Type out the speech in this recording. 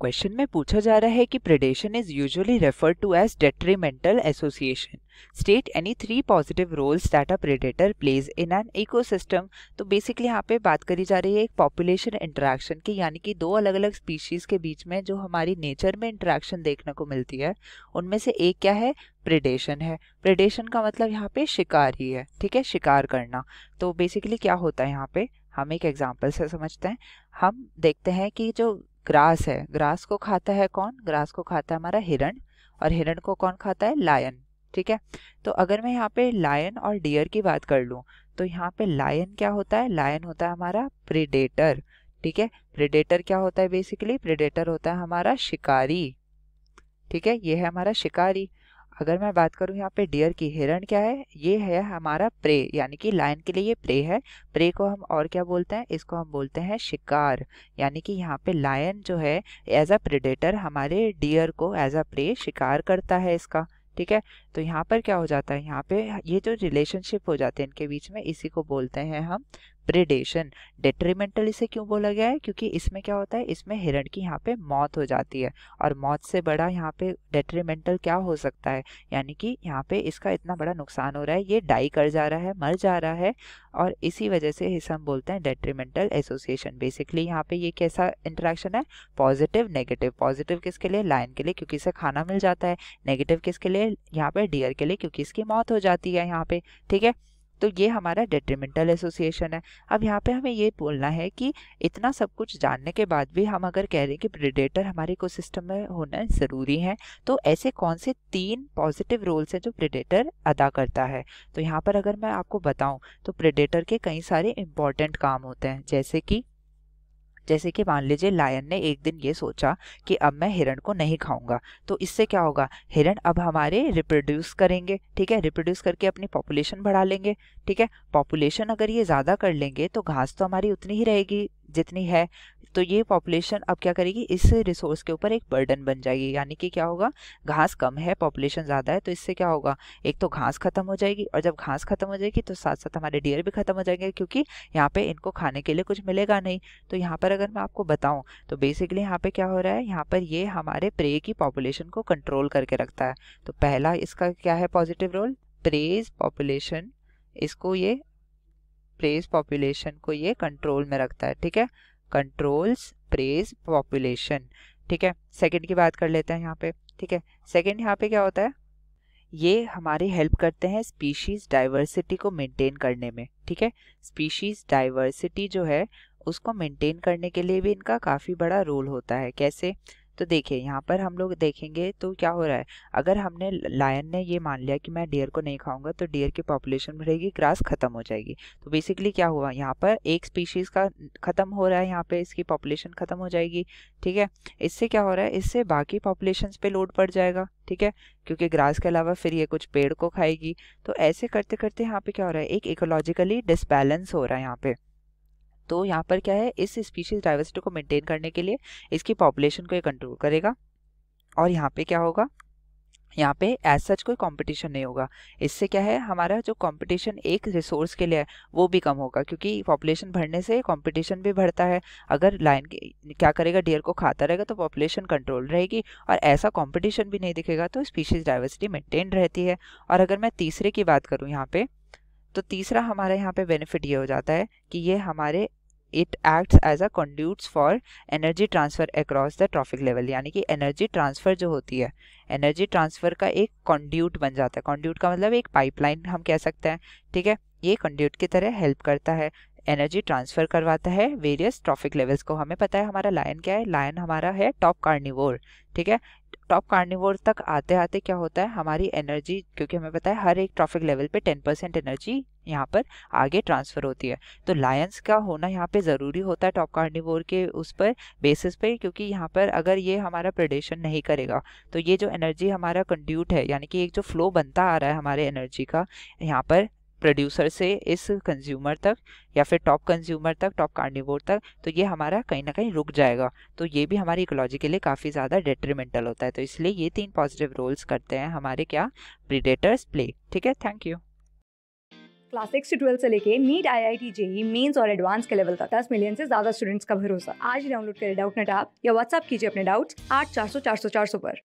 question में पूछा जा रहा है कि predation is usually referred to as detrimental association state any three positive roles that a predator plays in an ecosystem तो बेसिकली यहाँ पे बात करी जा रही है एक पॉपुलेशन इंटरेक्शन की यानी कि दो अलग अलग स्पीशीज़ के बीच में जो हमारी नेचर में इंटरेक्शन देखने को मिलती है उनमें से एक क्या है प्रेडेशन है प्रेडेशन का मतलब यहाँ पे शिकार ही है ठीक है शिकार करना तो बेसिकली क्या होता है यहाँ पे हम एक एग्जाम्पल से समझते हैं हम देखते हैं कि जो ग्रास है ग्रास को खाता है कौन ग्रास को खाता है हमारा हिरण और हिरण को कौन खाता है लायन ठीक है तो अगर मैं यहाँ पे लायन और डियर की बात कर लूँ तो यहाँ पे लायन क्या होता है लायन होता है हमारा प्रिडेटर ठीक है प्रिडेटर क्या होता है बेसिकली प्रिडेटर होता है हमारा शिकारी ठीक है ये है हमारा शिकारी अगर मैं बात करूँ यहाँ पे डियर की हिरण क्या है ये है हमारा प्रे यानी कि लाइन के लिए ये प्रे है प्रे को हम और क्या बोलते हैं इसको हम बोलते हैं शिकार यानी कि यहाँ पे लायन जो है एज अ प्रिडेटर हमारे डियर को एज अ प्रे शिकार करता है इसका ठीक है तो यहाँ पर क्या हो जाता है यहाँ पे ये जो रिलेशनशिप हो जाते हैं इनके बीच में इसी को बोलते हैं हम प्रेडेशन डिट्रीमेंटल इसे क्यों बोला गया है क्योंकि इसमें क्या होता है इसमें हिरण की यहाँ पे मौत हो जाती है और मौत से बड़ा यहाँ पे डेट्रीमेंटल क्या हो सकता है यानी कि यहाँ पे इसका इतना बड़ा नुकसान हो रहा है ये डाई कर जा रहा है मर जा रहा है और इसी वजह से इसे हम बोलते हैं डेट्रीमेंटल एसोसिएशन बेसिकली यहाँ पे ये कैसा इंट्रैक्शन है पॉजिटिव नेगेटिव पॉजिटिव किसके लिए लाइन के लिए क्योंकि इसे खाना मिल जाता है नेगेटिव किसके लिए यहाँ पे पे डियर के लिए क्योंकि इसकी मौत हो जाती है यहाँ पे ठीक है तो ये हमारा डेट्रीमेंटल एसोसिएशन है अब यहाँ पे हमें ये बोलना है कि इतना सब कुछ जानने के बाद भी हम अगर कह रहे हैं कि प्रिडेटर हमारे इकोसिस्टम में होना ज़रूरी है तो ऐसे कौन से तीन पॉजिटिव रोल्स हैं जो प्रिडेटर अदा करता है तो यहाँ पर अगर मैं आपको बताऊँ तो प्रिडेटर के कई सारे इम्पॉर्टेंट काम होते हैं जैसे कि जैसे कि मान लीजिए लायन ने एक दिन ये सोचा कि अब मैं हिरण को नहीं खाऊंगा तो इससे क्या होगा हिरण अब हमारे रिप्रोड्यूस करेंगे ठीक है रिप्रोड्यूस करके अपनी पॉपुलेशन बढ़ा लेंगे ठीक है पॉपुलेशन अगर ये ज़्यादा कर लेंगे तो घास तो हमारी उतनी ही रहेगी जितनी है तो ये पॉपुलेशन अब क्या करेगी इस रिसोर्स के ऊपर एक बर्डन बन जाएगी यानी कि क्या होगा घास कम है पॉपुलेशन ज़्यादा है तो इससे क्या होगा एक तो घास खत्म हो जाएगी और जब घास खत्म हो जाएगी तो साथ साथ हमारे डियर भी खत्म हो जाएंगे क्योंकि यहाँ पे इनको खाने के लिए कुछ मिलेगा नहीं तो यहाँ पर अगर मैं आपको बताऊँ तो बेसिकली यहाँ पर क्या हो रहा है यहाँ पर ये हमारे प्रे की पॉपुलेशन को कंट्रोल करके रखता है तो पहला इसका क्या है पॉजिटिव रोल प्रेज पॉपुलेशन इसको ये प्रेस पॉपुलेशन को ये कंट्रोल में रखता है ठीक है कंट्रोल्स प्रेस पॉपुलेशन ठीक है सेकंड की बात कर लेते हैं यहाँ पे ठीक है सेकंड यहाँ पे क्या होता है ये हमारी हेल्प करते हैं स्पीशीज़ डाइवर्सिटी को मेंटेन करने में ठीक है स्पीशीज़ डाइवर्सिटी जो है उसको मेंटेन करने के लिए भी इनका काफ़ी बड़ा रोल होता है कैसे तो देखिए यहाँ पर हम लोग देखेंगे तो क्या हो रहा है अगर हमने लायन ने ये मान लिया कि मैं डियर को नहीं खाऊंगा तो डियर की पॉपुलेशन बढ़ेगी ग्रास खत्म हो जाएगी तो बेसिकली क्या हुआ यहाँ पर एक स्पीशीज का खत्म हो रहा है यहाँ पे इसकी पॉपुलेशन खत्म हो जाएगी ठीक है इससे क्या हो रहा है इससे बाकी पॉपुलेशन पे लोड पड़ जाएगा ठीक है क्योंकि ग्रास के अलावा फिर ये कुछ पेड़ को खाएगी तो ऐसे करते करते यहाँ पे क्या हो रहा है एक इकोलॉजिकली डिसबैलेंस हो रहा है यहाँ पे तो यहाँ पर क्या है इस स्पीशीज डाइवर्सिटी को मेंटेन करने के लिए इसकी पॉपुलेशन को ये कंट्रोल करेगा और यहाँ पे क्या होगा यहाँ पे एज सच कोई कंपटीशन नहीं होगा इससे क्या है हमारा जो कंपटीशन एक रिसोर्स के लिए है वो भी कम होगा क्योंकि पॉपुलेशन बढ़ने से कंपटीशन भी बढ़ता है अगर लाइन क्या करेगा डियर को खाता रहेगा तो पॉपुलेशन कंट्रोल रहेगी और ऐसा कंपटीशन भी नहीं दिखेगा तो स्पीशीज डाइवर्सिटी मेंटेन रहती है और अगर मैं तीसरे की बात करूँ यहाँ पर तो तीसरा हमारे यहाँ पर बेनिफिट ये हो जाता है कि ये हमारे it acts as a conduits for energy transfer across the trophic level यानी कि एनर्जी ट्रांसफ़र जो होती है एनर्जी ट्रांसफ़र का एक कॉन्ड्यूट बन जाता है कॉन्ड्यूट का मतलब एक पाइपलाइन हम कह सकते हैं ठीक है ये कंड्यूट की तरह हेल्प करता है एनर्जी ट्रांसफ़र करवाता है वेरियस ट्रॉफिक लेवल्स को हमें पता है हमारा लायन क्या है लायन हमारा है टॉप कार्निवोर ठीक है टॉप कार्निवोर तक आते आते क्या होता है हमारी एनर्जी क्योंकि हमें पता है हर एक ट्रॉफिक लेवल पे टेन परसेंट एनर्जी यहाँ पर आगे ट्रांसफ़र होती है तो लायंस का होना यहाँ पे ज़रूरी होता है टॉप कार्निवोर के उस पर बेसिस पे क्योंकि यहाँ पर अगर ये हमारा प्रडेशन नहीं करेगा तो ये जो एनर्जी हमारा कंड्यूट है यानी कि एक जो फ्लो बनता आ रहा है हमारे एनर्जी का यहाँ पर प्रोड्यूसर से इस कंज्यूमर तक या फिर टॉप कंज्यूमर तक टॉप कार्निवोर तक तो ये हमारा कहीं ना कहीं रुक जाएगा तो ये भी हमारी इकोलॉजी के लिए काफ़ी ज़्यादा डेट्रीमेंटल होता है तो इसलिए ये तीन पॉजिटिव रोल्स करते हैं हमारे क्या प्रीडेटर्स प्ले ठीक है थैंक यू क्लास सिक्स से ट्वेल्व से लेके NEET I I T JEE mains और एडवांस के लेवल तक दस मिलियन से ज्यादा स्टूडेंट्स का भरोसा आज डाउनलोड करें डाउट नेट आप या व्हाट्सअप कीजिए अपने डाउट्स आठ चार सौ चार सौ चार सौ पर